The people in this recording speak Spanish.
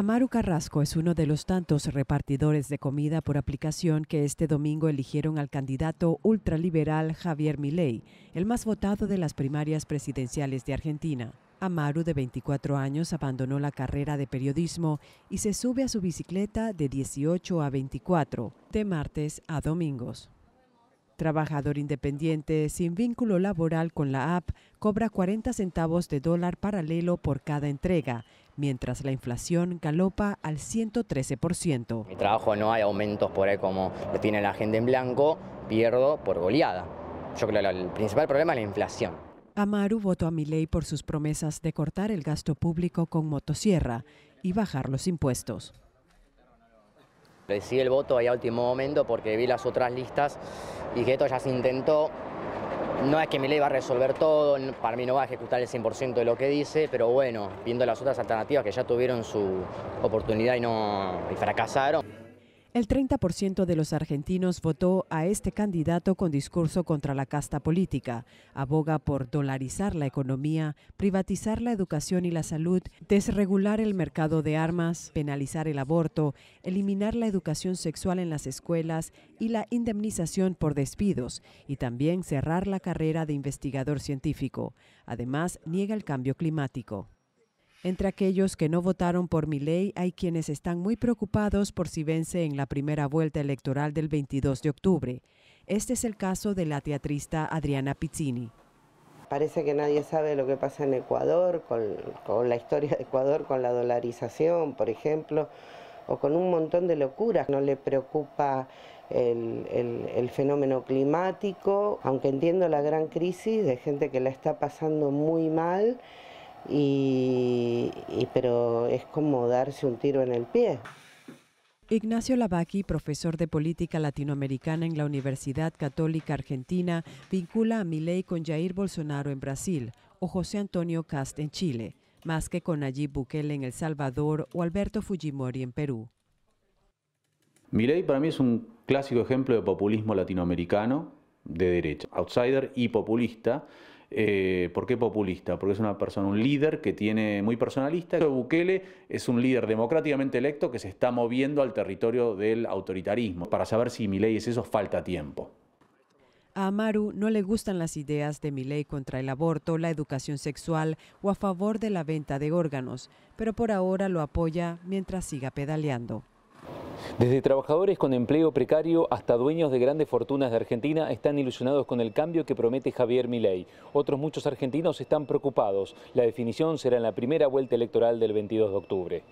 Amaru Carrasco es uno de los tantos repartidores de comida por aplicación que este domingo eligieron al candidato ultraliberal Javier Milei, el más votado de las primarias presidenciales de Argentina. Amaru, de 24 años, abandonó la carrera de periodismo y se sube a su bicicleta de 18 a 24, de martes a domingos. Trabajador independiente sin vínculo laboral con la app, cobra 40 centavos de dólar paralelo por cada entrega, mientras la inflación galopa al 113%. Mi trabajo no hay aumentos por ahí como lo tiene la gente en blanco, pierdo por goleada. Yo creo que el principal problema es la inflación. Amaru votó a Milei por sus promesas de cortar el gasto público con motosierra y bajar los impuestos. Decidí el voto ahí a último momento porque vi las otras listas y que esto ya se intentó no es que mi va a resolver todo, para mí no va a ejecutar el 100% de lo que dice, pero bueno, viendo las otras alternativas que ya tuvieron su oportunidad y, no, y fracasaron. El 30% de los argentinos votó a este candidato con discurso contra la casta política. Aboga por dolarizar la economía, privatizar la educación y la salud, desregular el mercado de armas, penalizar el aborto, eliminar la educación sexual en las escuelas y la indemnización por despidos, y también cerrar la carrera de investigador científico. Además, niega el cambio climático. Entre aquellos que no votaron por mi ley hay quienes están muy preocupados por si vence en la primera vuelta electoral del 22 de octubre. Este es el caso de la teatrista Adriana Pizzini. Parece que nadie sabe lo que pasa en Ecuador, con, la historia de Ecuador, con la dolarización, por ejemplo, o con un montón de locuras. No le preocupa el, el, fenómeno climático, aunque entiendo la gran crisis de gente que la está pasando muy mal y pero es como darse un tiro en el pie. Ignacio Labaki, profesor de política latinoamericana en la Universidad Católica Argentina, vincula a Milei con Jair Bolsonaro en Brasil o José Antonio Cast en Chile, más que con Nayib Bukele en El Salvador o Alberto Fujimori en Perú. Milei para mí es un clásico ejemplo de populismo latinoamericano de derecha, outsider y populista, eh, ¿Por qué populista? Porque es una persona, un líder que tiene muy personalista. Bukele es un líder democráticamente electo que se está moviendo al territorio del autoritarismo. Para saber si Milei es eso, falta tiempo. A Amaru no le gustan las ideas de Milei contra el aborto, la educación sexual o a favor de la venta de órganos, pero por ahora lo apoya mientras siga pedaleando. Desde trabajadores con empleo precario hasta dueños de grandes fortunas de Argentina están ilusionados con el cambio que promete Javier Milei. Otros muchos argentinos están preocupados. La definición será en la primera vuelta electoral del 22 de octubre.